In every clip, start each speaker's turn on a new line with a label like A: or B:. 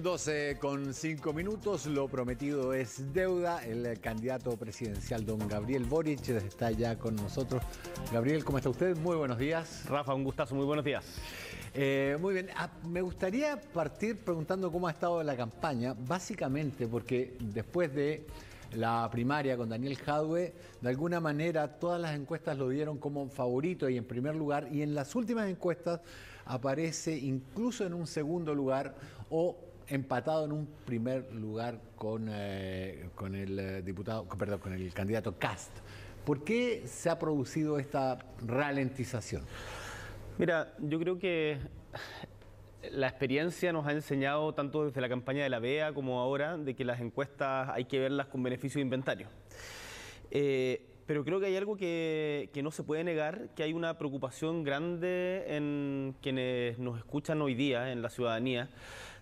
A: 12 con 5 minutos, lo prometido es deuda. El candidato presidencial don Gabriel Boric está ya con nosotros. Gabriel, ¿cómo está usted? Muy buenos días. Rafa, un gustazo, muy buenos días. Eh, muy bien, ah, me gustaría partir preguntando cómo ha estado la campaña, básicamente porque después de la primaria con Daniel Jadwe, de alguna manera todas las encuestas lo dieron como favorito y en primer lugar, y en las últimas encuestas aparece incluso en un segundo lugar o empatado en un primer lugar con, eh, el eh, diputado, perdón, con el candidato Cast. ¿Por qué se ha producido esta ralentización? Mira, yo creo que la experiencia nos ha enseñado, tanto
B: desde la campaña de la BEA como ahora, de que las encuestas hay que verlas con beneficio de inventario. Eh, pero creo que hay algo que, que, no se puede negar, que hay una preocupación grande en quienes nos escuchan hoy día, en la ciudadanía,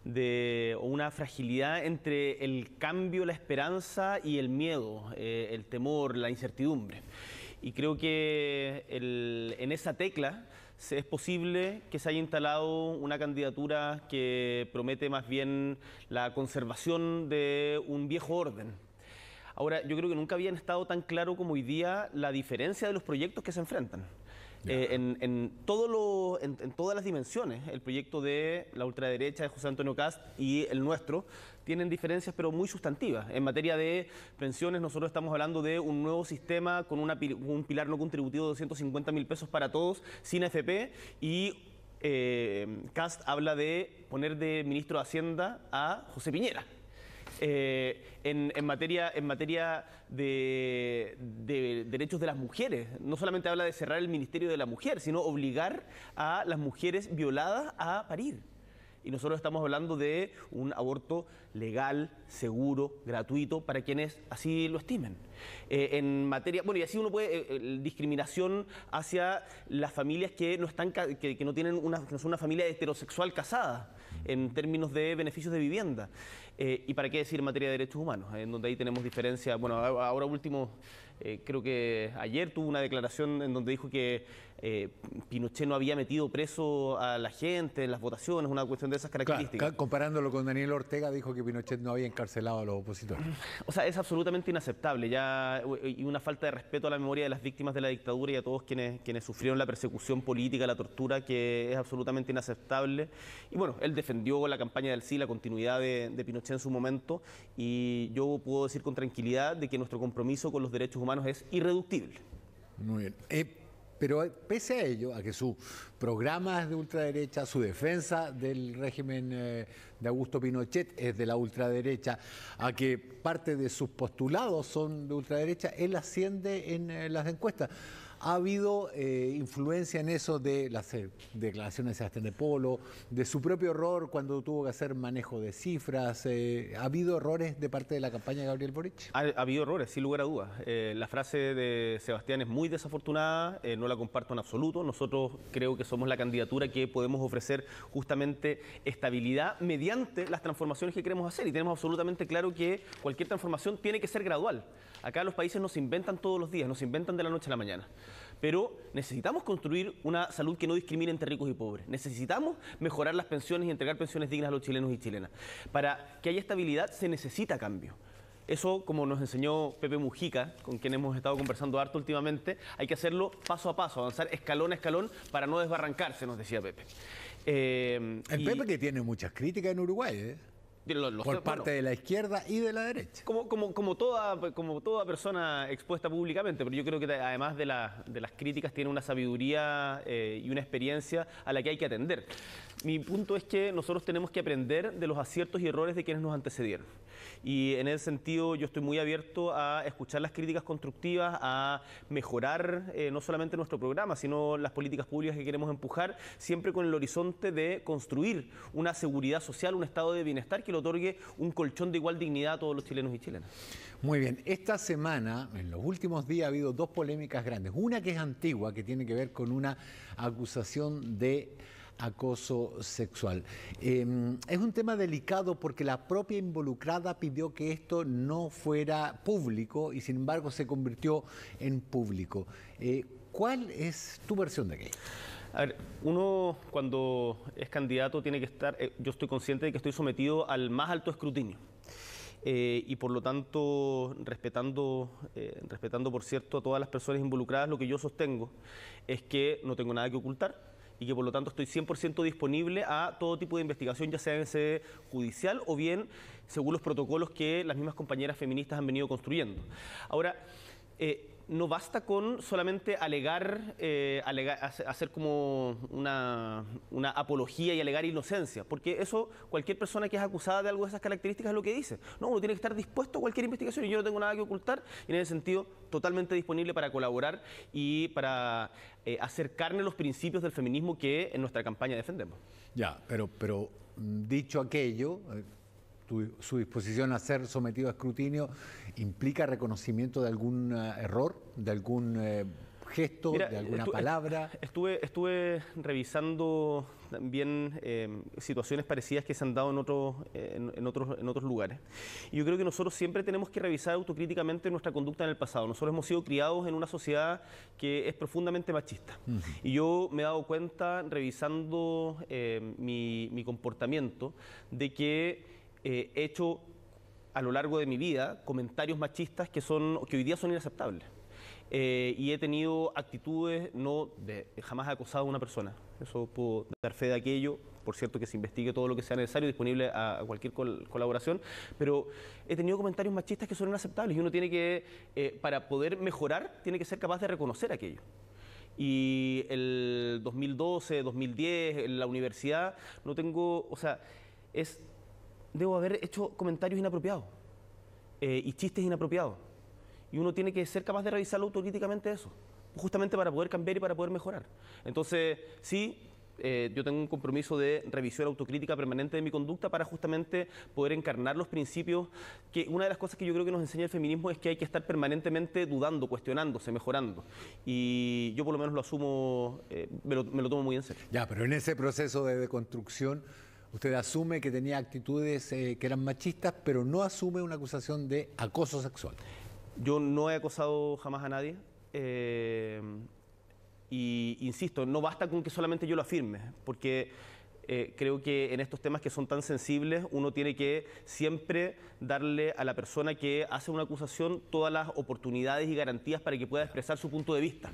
B: de una fragilidad entre el cambio, la esperanza y el miedo, eh, el temor, la incertidumbre. Y creo que en esa tecla es posible que se haya instalado una candidatura que promete más bien la conservación de un viejo orden. Ahora, yo creo que nunca habían estado tan claro como hoy día la diferencia de los proyectos que se enfrentan. Eh, en, en, todo en, todas las dimensiones. El proyecto de la ultraderecha de José Antonio Cast y el nuestro tienen diferencias pero muy sustantivas. En materia de pensiones nosotros estamos hablando de un nuevo sistema con una, un pilar no contributivo de 250 mil pesos para todos sin AFP. y eh, Cast habla de poner de ministro de Hacienda a José Piñera. Eh, en, materia, en materia de, derechos de las mujeres. No solamente habla de cerrar el Ministerio de la Mujer, sino obligar a las mujeres violadas a parir. Y nosotros estamos hablando de un aborto legal, seguro, gratuito, para quienes así lo estimen. Eh, en materia, bueno, y así uno puede, eh, discriminación hacia las familias que no, están, que, no tienen que no son una familia heterosexual casada en términos de beneficios de vivienda. Eh, y para qué decir en materia de derechos humanos, en donde ahí tenemos diferencia Bueno, ahora último, eh, creo que ayer tuvo una declaración en donde dijo que eh, Pinochet no había metido preso a la gente en las votaciones, una cuestión de esas características.
A: comparándolo con Daniel Ortega, dijo que Pinochet no había encarcelado a los opositores. O
B: sea, es absolutamente inaceptable ya, eh, y una falta de respeto a la memoria de las víctimas de la dictadura y a todos quienes, quienes sufrieron la persecución política, la tortura, que es absolutamente inaceptable. Y bueno, él defendió la campaña del sí, la continuidad de, Pinochet en su momento, y yo puedo decir con tranquilidad de que nuestro compromiso con los derechos humanos es irreductible.
A: Muy eh, pero eh, pese a ello, a que su programa es de ultraderecha, su defensa del régimen eh, de Augusto Pinochet es de la ultraderecha, a que parte de sus postulados son de ultraderecha, él asciende en eh, las encuestas. ¿Ha habido eh, influencia en eso de las eh, declaraciones de Sebastián de Polo, de su propio error cuando tuvo que hacer manejo de cifras? Eh, ¿Ha habido errores de parte de la campaña de Gabriel Boric?
B: Ha, ha habido errores, sin lugar a dudas. la frase de Sebastián es muy desafortunada, no la comparto en absoluto. Nosotros creo que somos la candidatura que podemos ofrecer justamente estabilidad mediante las transformaciones que queremos hacer y tenemos absolutamente claro que cualquier transformación tiene que ser gradual. Acá los países nos inventan todos los días, nos inventan de la noche a la mañana. Pero necesitamos construir una salud que no discrimine entre ricos y pobres. Necesitamos mejorar las pensiones y entregar pensiones dignas a los chilenos y chilenas. Para que haya estabilidad se necesita cambio. Eso, como nos enseñó Pepe Mujica, con quien hemos estado conversando harto últimamente, hay que hacerlo paso a paso, avanzar escalón a escalón para no desbarrancarse, nos decía Pepe. Eh, el Pepe
A: que tiene muchas críticas en Uruguay, ¿eh?
B: por parte de la
A: izquierda y de la derecha. Como, como, toda, persona
B: expuesta públicamente, pero yo creo que además de, de las críticas tiene una sabiduría eh, y una experiencia a la que hay que atender. Mi punto es que nosotros tenemos que aprender de los aciertos y errores de quienes nos antecedieron y en ese sentido yo estoy muy abierto a escuchar las críticas constructivas, a mejorar eh, no solamente nuestro programa, sino las políticas públicas que queremos empujar, siempre con el horizonte de construir una seguridad social, un estado de bienestar que le otorgue un colchón de igual dignidad a todos los chilenos y chilenas.
A: Muy bien, esta semana, en los últimos días, ha habido dos polémicas grandes. Una que es antigua, que tiene que ver con una acusación de acoso sexual. Em, es un tema delicado porque la propia involucrada pidió que esto no fuera público y sin embargo se convirtió en público. Eh, ¿Cuál es tu versión de aquello? A
B: ver, uno cuando es candidato tiene que estar, eh, yo estoy consciente de que estoy sometido al más alto escrutinio. Eh, y por lo tanto, respetando, respetando por cierto a todas las personas involucradas, lo que yo sostengo es que no tengo nada que ocultar, y que por lo tanto estoy 100% disponible a todo tipo de investigación, ya sea en sede judicial o bien según los protocolos que las mismas compañeras feministas han venido construyendo. Ahora, eh, no basta con solamente alegar, eh, hacer como una, una, apología y alegar inocencia, porque eso cualquier persona que es acusada de algo de esas características es lo que dice. No, uno tiene que estar dispuesto a cualquier investigación y yo no tengo nada que ocultar y en ese sentido totalmente disponible para colaborar y para eh, acercarme a los principios del feminismo que en nuestra campaña defendemos.
A: Ya, pero, pero mm, dicho aquello... Eh, su disposición a ser sometido a escrutinio implica reconocimiento de algún eh, error, de algún eh, gesto, de alguna palabra?
B: Estuve, estuve revisando también eh, situaciones parecidas que se han dado en, en, otros, en otros lugares. Y yo creo que nosotros siempre tenemos que revisar autocríticamente nuestra conducta en el pasado. Nosotros hemos sido criados en una sociedad que es profundamente machista. Y yo me he dado cuenta, revisando mi, mi comportamiento, de que he hecho a lo largo de mi vida comentarios machistas que, son, que hoy día son inaceptables. Eh, y he tenido actitudes, no de, jamás he acosado a una persona. Eso puedo dar fe de aquello. Por cierto, que se investigue todo lo que sea necesario, disponible a, cualquier colaboración. Pero he tenido comentarios machistas que son inaceptables y uno tiene que, eh, para poder mejorar, tiene que ser capaz de reconocer aquello. Y el 2012, 2010, en la universidad, no tengo, o sea, es debo haber hecho comentarios inapropiados eh, y chistes inapropiados. Y uno tiene que ser capaz de revisarlo autocríticamente eso, justamente para poder cambiar y para poder mejorar. Entonces, sí, eh, yo tengo un compromiso de revisión autocrítica permanente de mi conducta para justamente poder encarnar los principios que una de las cosas que yo creo que nos enseña el feminismo es que hay que estar permanentemente dudando, cuestionándose, mejorando. Y yo por lo menos lo asumo, eh, me, lo, tomo muy en serio.
A: Ya, pero en ese proceso de deconstrucción Usted asume que tenía actitudes eh, que eran machistas, pero no asume una acusación de acoso sexual. Yo no he acosado
B: jamás a nadie. Eh, y insisto, no basta con que solamente yo lo afirme, porque eh, creo que en estos temas que son tan sensibles uno tiene que siempre darle a la persona que hace una acusación todas las oportunidades y garantías para que pueda expresar su punto de vista.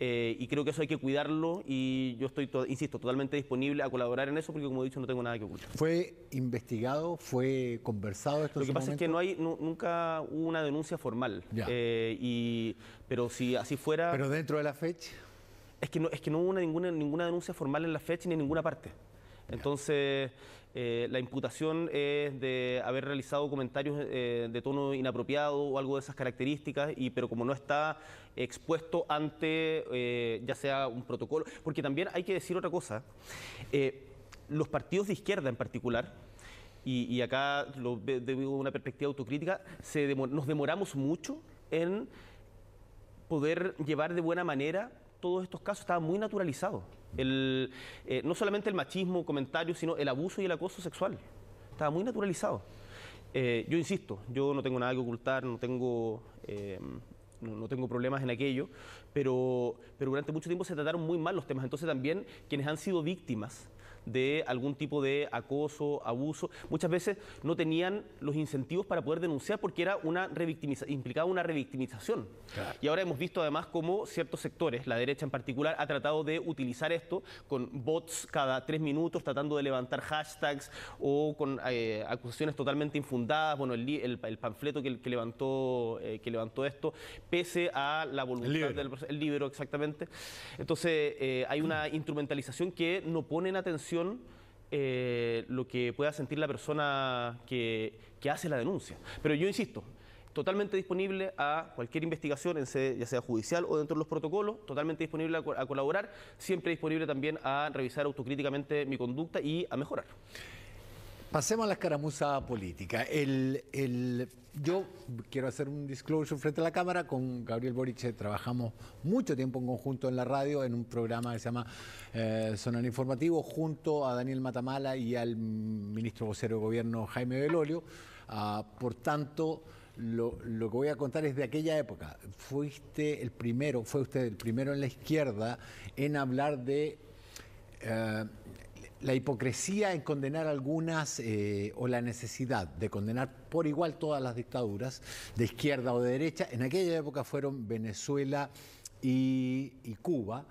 B: Eh, y creo que eso hay que cuidarlo y yo estoy, insisto, totalmente disponible a colaborar en eso porque, como he dicho, no tengo nada que ocultar.
A: ¿Fue investigado? ¿Fue conversado esto? Lo que pasa es que no
B: hay, nunca hubo una denuncia formal. Eh, y, pero si así fuera... ¿Pero dentro de la fecha? Es que no, es que no hubo ninguna, ninguna denuncia formal en la fecha ni en ninguna parte. Entonces, eh, la imputación es de haber realizado comentarios eh, de tono inapropiado o algo de esas características, y, pero como no está expuesto ante eh, ya sea un protocolo, porque también hay que decir otra cosa, los partidos de izquierda en particular, y, acá lo a una perspectiva autocrítica, nos demoramos mucho en poder llevar de buena manera todos estos casos, estaba muy naturalizado. El, eh, no solamente el machismo, comentarios, sino el abuso y el acoso sexual. Estaba muy naturalizado. Eh, yo insisto, yo no tengo nada que ocultar, no tengo, eh, no tengo problemas en aquello, pero, pero durante mucho tiempo se trataron muy mal los temas. Entonces también quienes han sido víctimas de algún tipo de acoso, abuso, muchas veces no tenían los incentivos para poder denunciar porque era una implicaba una revictimización. Y ahora hemos visto además cómo ciertos sectores, la derecha en particular, ha tratado de utilizar esto con bots cada tres minutos, tratando de levantar hashtags o con eh, acusaciones totalmente infundadas. Bueno, el, el, panfleto que, que levantó, eh, que levantó esto, pese a la voluntad del el libro exactamente. Entonces eh, hay una instrumentalización que no pone en atención eh, lo que pueda sentir la persona que, hace la denuncia. Pero yo insisto, totalmente disponible a cualquier investigación, ya sea judicial o dentro de los protocolos, totalmente disponible a colaborar, siempre disponible también a revisar autocríticamente mi conducta y a mejorar.
A: Pasemos a la escaramuza política. yo quiero hacer un disclosure frente a la cámara. Con Gabriel Boric trabajamos mucho tiempo en conjunto en la radio, en un programa que se llama eh, Informativo, junto a Daniel Matamala y al ministro vocero de gobierno Jaime Belolio. Ah, por tanto, lo, que voy a contar es de aquella época. Fuiste el primero, fue usted el primero en la izquierda en hablar de. Eh, la hipocresía en condenar algunas eh, o la necesidad de condenar por igual todas las dictaduras, de izquierda o de derecha, en aquella época fueron Venezuela y, Cuba.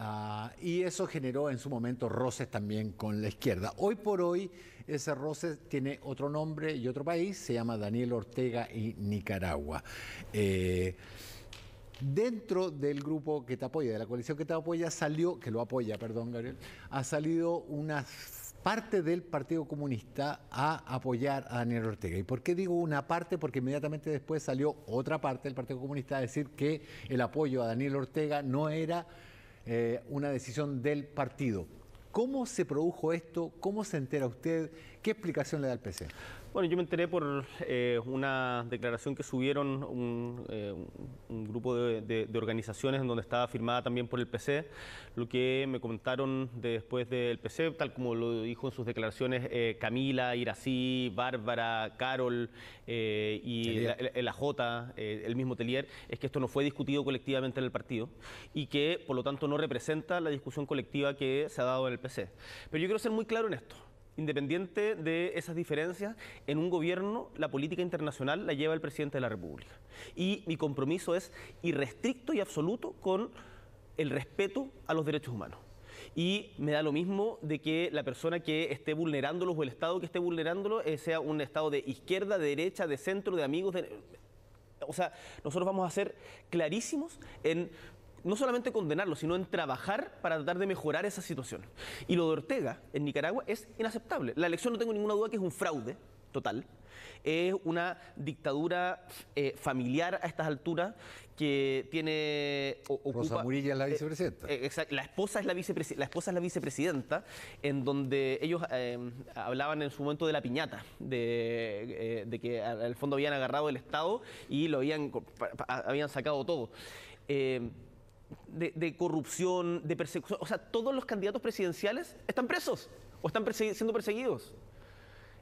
A: Ah, y eso generó en su momento roces también con la izquierda. Hoy por hoy ese roce tiene otro nombre y otro país, se llama Daniel Ortega y Nicaragua. Eh, Dentro del grupo que te apoya, de la coalición que te apoya, salió, que lo apoya, perdón, Gabriel, ha salido una parte del Partido Comunista a apoyar a Daniel Ortega. ¿Y por qué digo una parte? Porque inmediatamente después salió otra parte del Partido Comunista a decir que el apoyo a Daniel Ortega no era eh, una decisión del partido. ¿Cómo se produjo esto? ¿Cómo se entera usted? ¿Qué explicación le da al PC?
B: Bueno, yo me enteré por eh, una declaración que subieron un, eh, grupo de, organizaciones en donde estaba firmada también por el PC. Lo que me comentaron después del PC, tal como lo dijo en sus declaraciones eh, Camila, Irací, Bárbara, Carol y la, Jota, el, el mismo Telier, es que esto no fue discutido colectivamente en el partido y que por lo tanto no representa la discusión colectiva que se ha dado en el PC. Pero yo quiero ser muy claro en esto independiente de esas diferencias, en un gobierno la política internacional la lleva el presidente de la República. Y mi compromiso es irrestricto y absoluto con el respeto a los derechos humanos. Y me da lo mismo de que la persona que esté vulnerándolos o el Estado que esté vulnerándolos eh, sea un Estado de izquierda, de derecha, de centro, de amigos. O sea, nosotros vamos a ser clarísimos en no solamente condenarlo, sino en trabajar para tratar de mejorar esa situación. Y lo de Ortega en Nicaragua es inaceptable. La elección no tengo ninguna duda que es un fraude total. Es una dictadura eh, familiar a estas alturas que tiene. Rosa es la eh, vicepresidenta. Eh, la esposa es la, la esposa es la vicepresidenta, en donde ellos em, hablaban en su momento de la piñata, de, de que al fondo habían agarrado el Estado y lo habían, habían sacado todo. Em, de, corrupción, de persecución. O sea, todos los candidatos presidenciales están presos o están siendo perseguidos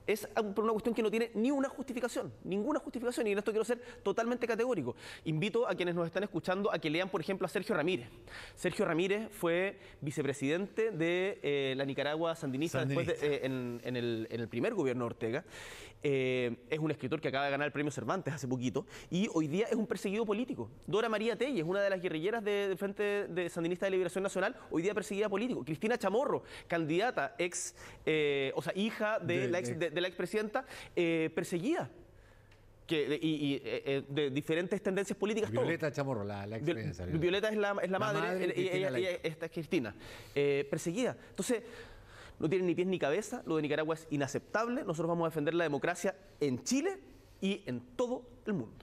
B: es por una cuestión que no tiene ni una justificación, ninguna justificación, y en esto quiero ser totalmente categórico. Invito a quienes nos están escuchando a que lean, por ejemplo, a Sergio Ramírez. Sergio Ramírez fue vicepresidente de eh, la Nicaragua sandinista, Después eh, en, el, primer gobierno de Ortega. Eh, es un escritor que acaba de ganar el premio Cervantes hace poquito, y hoy día es un perseguido político. Dora María es una de las guerrilleras del Frente de Sandinista de Liberación Nacional, hoy día perseguida político. Cristina Chamorro, candidata, ex, o sea, hija de, la ex de la expresidenta,
A: eh, perseguida.
B: Que, y, eh, eh, de diferentes tendencias políticas. Violeta
A: Chamorro, la, expresidenta. Violeta,
B: es la, es la, madre, y eh, esta es Cristina, eh, perseguida. Entonces, no tiene ni pies ni cabeza, lo de Nicaragua es inaceptable, nosotros vamos a defender la
A: democracia en Chile y en todo el mundo.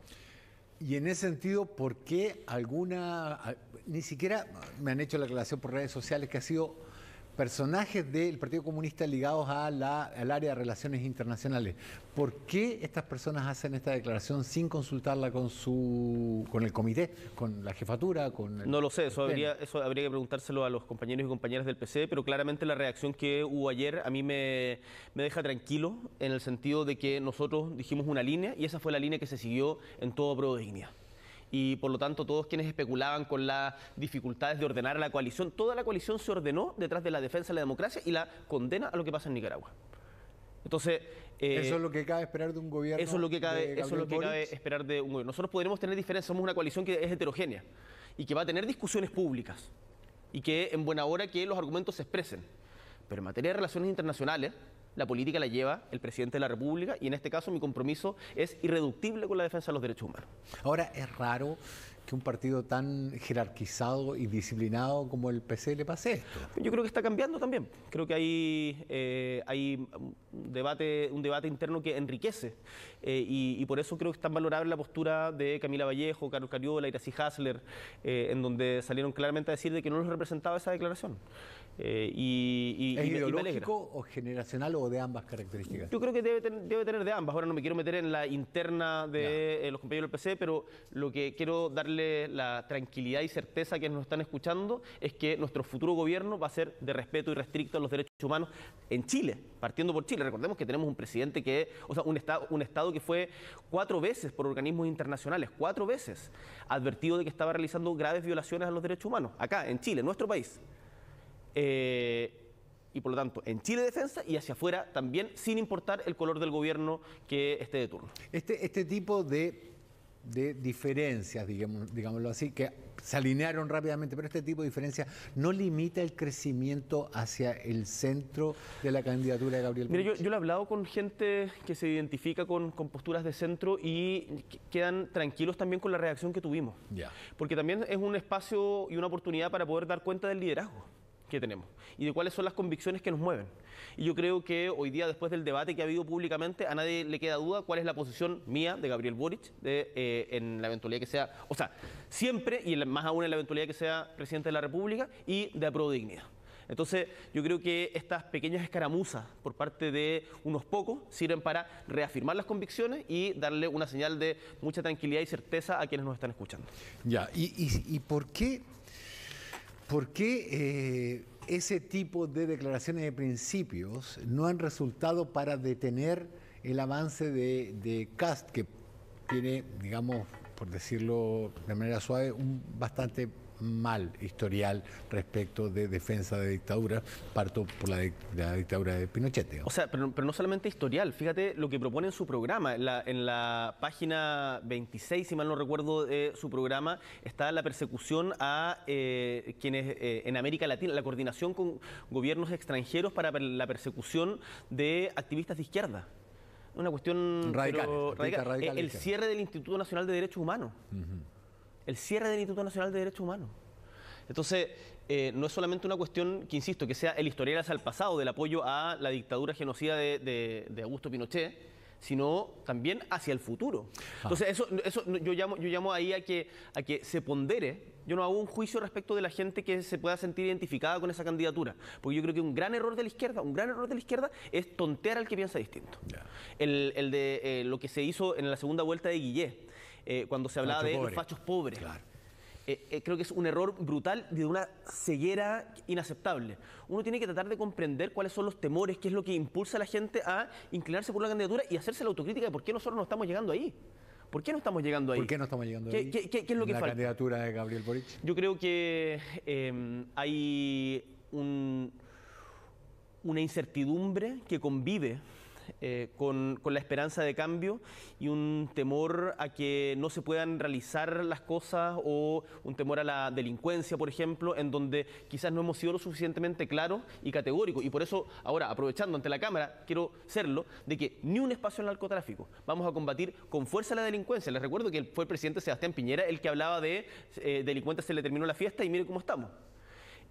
A: Y en ese sentido, ¿por qué alguna, ni siquiera me han hecho la aclaración por redes sociales que ha sido personajes del Partido Comunista ligados a la, al área de relaciones internacionales. ¿Por qué estas personas hacen esta declaración sin consultarla con su con el comité, con la jefatura, con No lo sé, eso habría
B: eso habría que preguntárselo a los compañeros y compañeras del PC, pero claramente la reacción que hubo ayer a mí me, deja tranquilo en el sentido de que nosotros dijimos una línea y esa fue la línea que se siguió en todo Pro Dignidad y por lo tanto todos quienes especulaban con las dificultades de ordenar a la coalición, toda la coalición se ordenó detrás de la defensa de la democracia y la condena a lo que pasa en Nicaragua. Entonces, eh, eso es lo
A: que cabe esperar de un gobierno. Eso es lo que cabe, eso es lo que cabe
B: esperar de un gobierno. Nosotros podremos tener diferencias, somos una coalición que es heterogénea y que va a tener discusiones públicas y que en buena hora que los argumentos se expresen. Pero en materia de relaciones internacionales, la política la lleva el presidente de la República y en este caso mi compromiso es irreductible con la defensa de los derechos humanos.
A: Ahora, es raro que un partido tan jerarquizado y disciplinado como el PC le pase esto. Yo creo que está cambiando también.
B: Creo que hay, eh, hay un, debate, un debate interno que enriquece eh, y, por eso creo que es tan valorable la postura de Camila Vallejo, Carlos Cariola, Iracy Hasler, eh, en donde salieron claramente a decir de que no los representaba esa declaración. Eh,
A: y, ¿Es ideológico o generacional o de ambas características? Yo creo que debe, tener
B: de ambas. Ahora no me quiero meter en la interna de eh, los compañeros del PC, pero lo que quiero darle la tranquilidad y certeza que nos están escuchando es que nuestro futuro gobierno va a ser de respeto y restricto a los derechos humanos en Chile, partiendo por Chile. Recordemos que tenemos un presidente que, o sea, un Estado, un estado que fue cuatro veces por organismos internacionales, cuatro veces, advertido de que estaba realizando graves violaciones a los derechos humanos, acá, en Chile, en nuestro país. Eh, y por lo tanto en Chile defensa y hacia afuera también, sin importar el color del gobierno que esté de turno.
A: Este, este tipo de, diferencias, digamos, digámoslo así, que se alinearon rápidamente, pero este tipo de diferencias no limita el crecimiento hacia el centro de la candidatura de Gabriel Mira, yo, yo,
B: lo he hablado con gente que se identifica con, con, posturas de centro y quedan tranquilos también con la reacción que tuvimos. Ya. Porque también es un espacio y una oportunidad para poder dar cuenta del liderazgo que tenemos y de cuáles son las convicciones que nos mueven. Y yo creo que hoy día, después del debate que ha habido públicamente, a nadie le queda duda cuál es la posición mía de Gabriel Boric de, eh, en la eventualidad que sea, o sea, siempre y más aún en la eventualidad que sea presidente de la República y de Apro Dignidad. Entonces, yo creo que estas pequeñas escaramuzas por parte de unos pocos sirven para reafirmar las convicciones y darle una señal de mucha tranquilidad y certeza a quienes nos están escuchando.
A: Ya, ¿y, y, y por qué ¿Por qué eh, ese tipo de declaraciones de principios no han resultado para detener el avance de, de CAST, que tiene, digamos, por decirlo de manera suave, un bastante mal historial respecto de defensa de dictadura, parto por la, de, la dictadura de Pinochet.
B: O sea, pero, no solamente historial, fíjate lo que propone en su programa, la, en la página 26, si mal no recuerdo de eh, su programa, está la persecución a eh, quienes eh, en América Latina, la coordinación con gobiernos extranjeros para la persecución de activistas de izquierda una cuestión radical, el cierre del Instituto Nacional de Derechos Humanos el cierre del Instituto Nacional de Derechos Humanos. Entonces, eh, no es solamente una cuestión que, insisto, que sea el historial hacia el pasado del apoyo a la dictadura genocida de, Augusto Pinochet, sino también hacia el futuro. Ah. Entonces, eso, eso yo, llamo, yo llamo ahí a que, a que se pondere. Yo no hago un juicio respecto de la gente que se pueda sentir identificada con esa candidatura, porque yo creo que un gran error de la izquierda, un gran error de la izquierda es tontear al que piensa distinto. El, de eh, lo que se hizo en la segunda vuelta de Guillet eh, cuando se hablaba de los fachos pobres. Eh, eh, creo que es un error brutal de una ceguera inaceptable. Uno tiene que tratar de comprender cuáles son los temores, qué es lo que impulsa a la gente a inclinarse por la candidatura y hacerse la autocrítica de por qué nosotros no estamos llegando ahí. ¿Por qué no estamos llegando ahí? ¿Por qué no estamos llegando ¿Qué, es lo que la
A: candidatura de Gabriel Boric?
B: Yo creo que em, hay una incertidumbre que convive eh, con, la esperanza de cambio y un temor a que no se puedan realizar las cosas o un temor a la delincuencia, por ejemplo, en donde quizás no hemos sido lo suficientemente claros y categóricos. Y por eso, ahora, aprovechando ante la Cámara, quiero serlo, de que ni un espacio en el narcotráfico. Vamos a combatir con fuerza la delincuencia. Les recuerdo que fue el presidente Sebastián Piñera el que hablaba de eh, delincuentes se le terminó la fiesta y miren cómo estamos.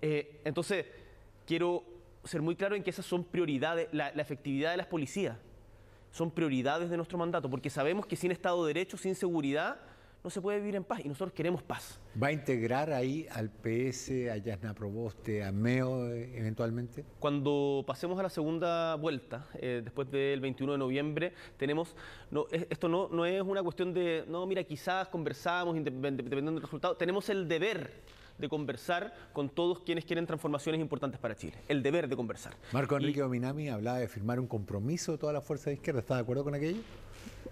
B: Eh, entonces, quiero ser muy claro en que esas son prioridades, la, efectividad de las policías son prioridades de nuestro mandato, porque sabemos que sin Estado de Derecho, sin seguridad, no se puede vivir en paz y nosotros queremos
A: paz. ¿Va a integrar ahí al PS, a Yasna Proboste, a MEO eh, eventualmente?
B: Cuando pasemos a la segunda vuelta, eh, después del 21 de noviembre, tenemos. No, esto no, no es una cuestión de. No, mira, quizás conversamos, dependiendo del resultado. Tenemos el deber de conversar con todos quienes quieren transformaciones importantes para Chile.
A: El deber de conversar. Marco Enrique ominami Dominami hablaba de firmar un compromiso de toda la fuerza de izquierda. ¿Está de acuerdo con aquello?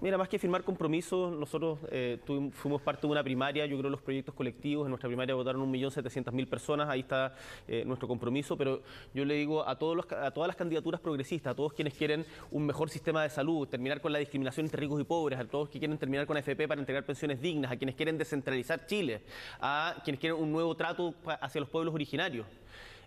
B: Mira, más que firmar compromisos, nosotros eh, fuimos parte de una primaria, yo creo los proyectos colectivos, en nuestra primaria votaron 1.700.000 personas, ahí está eh, nuestro compromiso, pero yo le digo a, todos los, a todas las candidaturas progresistas, a todos quienes quieren un mejor sistema de salud, terminar con la discriminación entre ricos y pobres, a todos quienes quieren terminar con AFP para entregar pensiones dignas, a quienes quieren descentralizar Chile, a quienes quieren un nuevo trato hacia los pueblos originarios.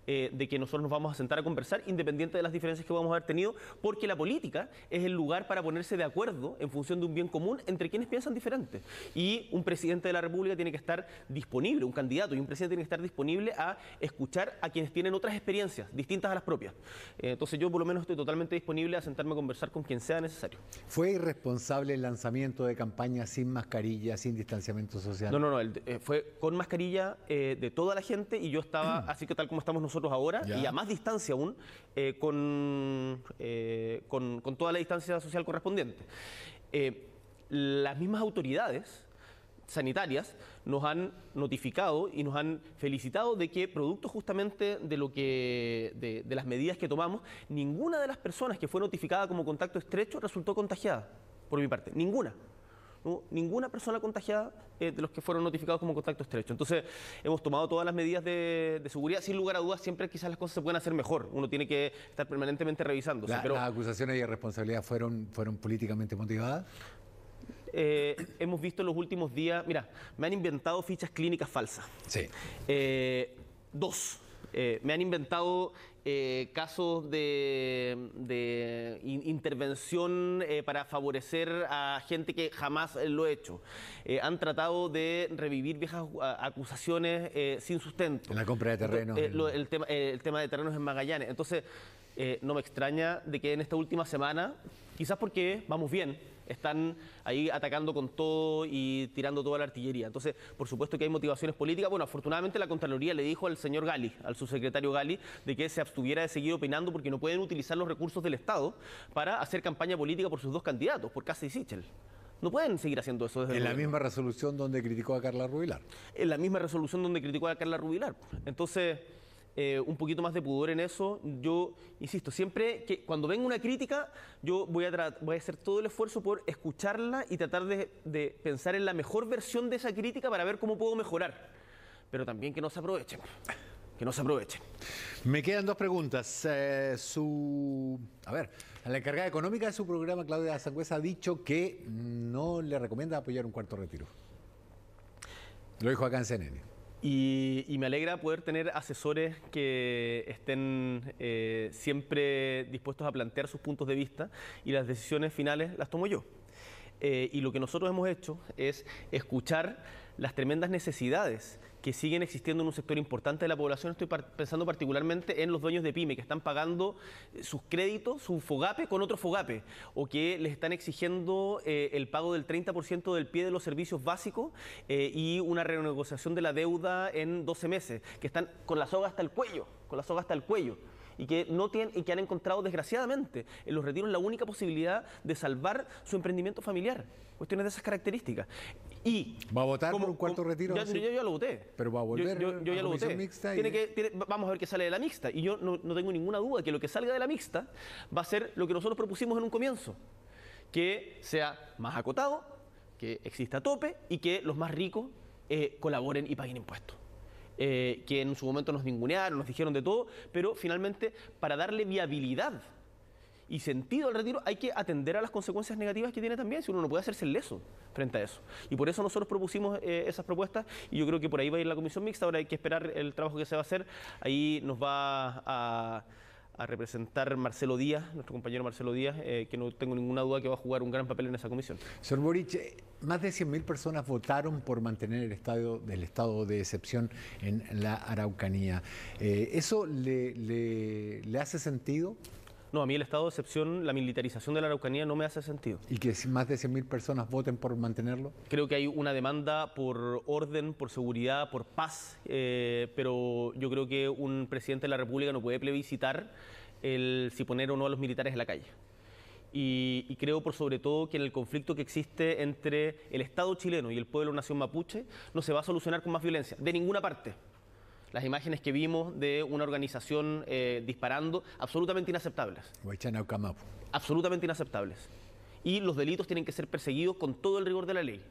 B: Eh, de que nosotros nos vamos a sentar a conversar, independiente de las diferencias que vamos a haber tenido, porque la política es el lugar para ponerse de acuerdo en función de un bien común entre quienes piensan diferente. Y un presidente de la República tiene que estar disponible, un candidato y un presidente tiene que estar disponible a escuchar a quienes tienen otras experiencias distintas a las propias. Eh, entonces yo por lo menos estoy totalmente disponible a sentarme a conversar con quien sea necesario.
A: ¿Fue irresponsable el lanzamiento de campañas sin mascarilla, sin distanciamiento social? No, no,
B: no, eh, fue con mascarilla de toda la gente y yo estaba, así que tal como estamos nosotros, nosotros ahora y a más distancia aún, eh, eh, con, con, toda la distancia social correspondiente. Eh, las mismas autoridades sanitarias nos han notificado y nos han felicitado de que producto justamente de lo que de las medidas que tomamos, ninguna de las personas que fue notificada como contacto estrecho resultó contagiada, por mi parte, ninguna ninguna persona contagiada eh, de los que fueron notificados como contacto estrecho. Entonces, hemos tomado todas las medidas de, seguridad. Sin lugar a dudas, siempre quizás las cosas se pueden hacer mejor. Uno tiene que estar permanentemente revisando. ¿Las
A: acusaciones de irresponsabilidad fueron, fueron políticamente motivadas?
B: Eh, hemos visto en los últimos días, mira, me han inventado fichas clínicas falsas. Sí. Eh, dos eh, me han inventado eh, casos de, intervención eh, para favorecer a gente que jamás lo ha hecho. han tratado de revivir viejas acusaciones sin sustento. En la compra de terrenos. el, tema, el tema de terrenos en Magallanes. Entonces, eh, no me extraña de que en esta última semana, quizás porque vamos bien, están ahí atacando con todo y tirando toda la artillería. Entonces, por supuesto que hay motivaciones políticas. Bueno, afortunadamente la Contraloría le dijo al señor Gali, al subsecretario Gali, de que se abstuviera de seguir opinando porque no pueden utilizar los recursos del Estado para hacer campaña política por sus dos candidatos, por Casa y Sichel. No pueden seguir haciendo eso. Desde en la misma
A: resolución donde criticó a Carla Rubilar.
B: En la misma resolución donde criticó a Carla Rubilar. Entonces... Eh, un poquito más de pudor en eso. Yo, insisto, siempre que cuando venga una crítica, yo voy a, voy a hacer todo el esfuerzo por escucharla y tratar de, de pensar en la mejor versión de esa crítica para ver cómo puedo mejorar. Pero también que no se aprovechen. Que no se aprovechen.
A: Me quedan dos preguntas. Eh, su, a ver, a la encargada económica de su programa, Claudia Sangüesa, ha dicho que no le recomienda apoyar un cuarto retiro. Lo dijo acá en CNN.
B: Y, me alegra poder tener asesores que estén eh, siempre dispuestos a plantear sus puntos de vista y las decisiones finales las tomo yo. Eh, y lo que nosotros hemos hecho es escuchar las tremendas necesidades que siguen existiendo en un sector importante de la población. Estoy pensando particularmente en los dueños de pyme que están pagando eh, sus créditos, su FOGAPE con otro FOGAPE, o que les están exigiendo eh, el pago del 30% del pie de los servicios básicos eh, y una renegociación de la deuda en 12 meses, que están con la soga hasta el cuello, con la soga hasta el cuello y que no tienen y que han encontrado desgraciadamente en los retiros la única posibilidad de salvar su emprendimiento familiar. Cuestiones de esas características. Y ¿Va a votar como, por un cuarto retiro? yo, ya lo voté. Pero va a volver. Yo, ya lo voté. vamos a ver qué sale de la mixta. Y yo no, tengo ninguna duda que lo que salga de la mixta va a ser lo que nosotros propusimos en un comienzo. Que sea más acotado, que exista tope y que los más ricos eh, colaboren y paguen impuestos. Eh, que en su momento nos ningunearon, nos dijeron de todo, pero finalmente para darle viabilidad y sentido al retiro, hay que atender a las consecuencias negativas que tiene también, si uno no puede hacerse el leso frente a eso. Y por eso nosotros propusimos eh, esas propuestas y yo creo que por ahí va a ir la comisión mixta, ahora hay que esperar el trabajo que se va a hacer, ahí nos va a representar Marcelo Díaz, nuestro compañero Marcelo Díaz, eh, que no tengo ninguna duda que va a jugar un gran papel en esa comisión.
A: Señor Boric, eh, más de 100.000 personas votaron por mantener el estadio del estado de excepción en la Araucanía. ¿Eso le hace sentido?
B: No, a mí el estado de excepción, la militarización de la Araucanía no me hace sentido.
A: ¿Y que más de 100.000 personas voten por mantenerlo?
B: Creo que hay una demanda por orden, por seguridad, por paz, eh, pero yo creo que un presidente de la República no puede plebiscitar el, si poner o no a los militares en la calle. Y, creo por sobre todo que en el conflicto que existe entre el Estado chileno y el pueblo nación mapuche no se va a solucionar con más violencia, de ninguna parte las imágenes que vimos de una organización eh, disparando, absolutamente inaceptables. Absolutamente inaceptables. Y los delitos tienen que ser perseguidos con todo el rigor de la ley.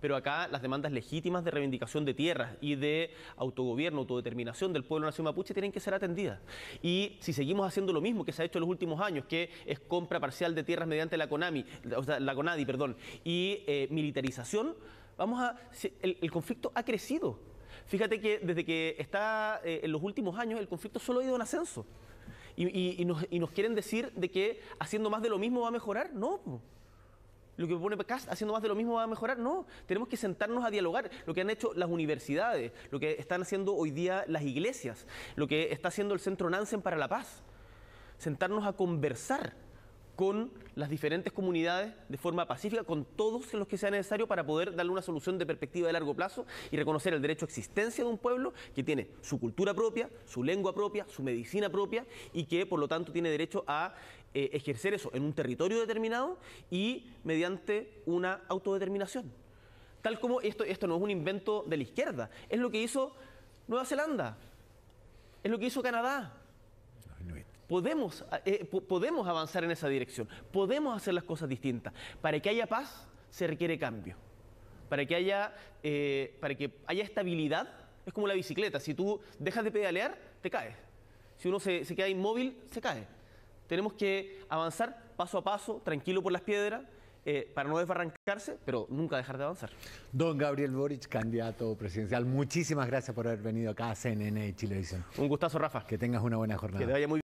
B: Pero acá las demandas legítimas de reivindicación de tierras y de autogobierno, autodeterminación del pueblo nacional mapuche tienen que ser atendidas. Y si seguimos haciendo lo mismo que se ha hecho en los últimos años, que es compra parcial de tierras mediante la CONAMI, la CONADI, perdón, y eh, militarización, vamos a. el conflicto ha crecido. Fíjate que desde que está eh, en los últimos años el conflicto solo ha ido en ascenso. Y, nos, quieren decir de que haciendo más de lo mismo va a mejorar. No. Lo que pone acá, haciendo más de lo mismo va a mejorar. No. Tenemos que sentarnos a dialogar. Lo que han hecho las universidades, lo que están haciendo hoy día las iglesias, lo que está haciendo el Centro Nansen para la Paz. Sentarnos a conversar con las diferentes comunidades de forma pacífica, con todos los que sea necesario para poder darle una solución de perspectiva de largo plazo y reconocer el derecho a existencia de un pueblo que tiene su cultura propia, su lengua propia, su medicina propia y que por lo tanto tiene derecho a eh, ejercer eso en un territorio determinado y mediante una autodeterminación. Tal como esto, esto no es un invento de la izquierda, es lo que hizo Nueva Zelanda, es lo que hizo Canadá, Podemos, eh, podemos avanzar en esa dirección, podemos hacer las cosas distintas. Para que haya paz se requiere cambio. Para que haya, eh, para que haya estabilidad es como la bicicleta. Si tú dejas de pedalear, te caes. Si uno se, queda inmóvil, se cae. Tenemos que avanzar paso a paso, tranquilo por las piedras, eh, para no desbarrancarse, pero nunca dejar de avanzar.
A: Don Gabriel Boric, candidato presidencial, muchísimas gracias por haber venido acá a CNN y Chilevisión. Un gustazo, Rafa. Que tengas una buena jornada. Que vaya
B: muy